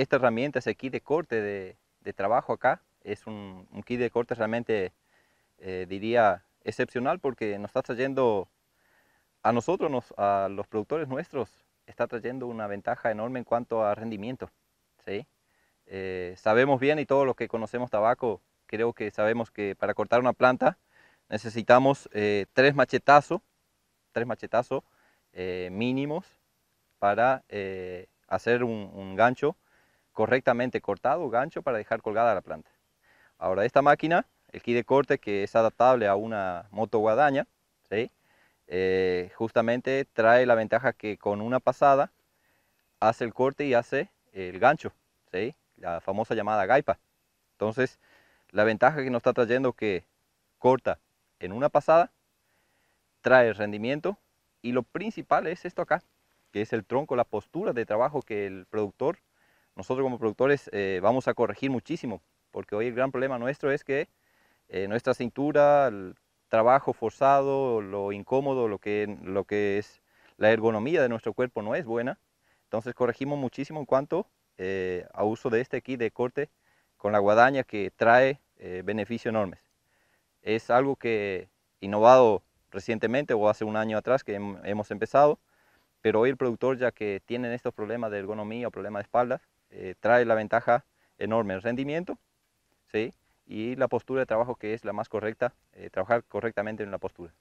esta herramienta, ese kit de corte de, trabajo acá, es un, kit de corte realmente, eh, diría, excepcional porque nos está trayendo, a nosotros, a los productores nuestros, está trayendo una ventaja enorme en cuanto a rendimiento. ¿sí? Eh, sabemos bien y todos los que conocemos tabaco, creo que sabemos que para cortar una planta necesitamos eh, tres machetazos, tres machetazos mínimos para hacer un gancho correctamente cortado gancho para dejar colgada la planta. Ahora esta máquina, el kit de corte que es adaptable a una moto guadaña, eh, justamente trae la ventaja que con una pasada hace el corte y hace el gancho, ¿sí? la famosa llamada gaipa. Entonces la ventaja que nos está trayendo que corta en una pasada, trae el rendimiento y lo principal es esto acá, que es el tronco, la postura de trabajo que el productor nosotros como productores eh, vamos a corregir muchísimo, porque hoy el gran problema nuestro es que eh, nuestra cintura, el trabajo forzado, lo incómodo, lo que, lo que es la ergonomía de nuestro cuerpo no es buena, entonces corregimos muchísimo en cuanto eh, a uso de este aquí de corte con la guadaña que trae beneficios enormes. Es algo que innovado recientemente o hace un año atrás que hemos empezado, pero hoy el productor ya que tienen estos problemas de ergonomía o problemas de espaldas, eh, trae la ventaja enorme, el rendimiento ¿sí? y la postura de trabajo que es la más correcta, eh, trabajar correctamente en la postura.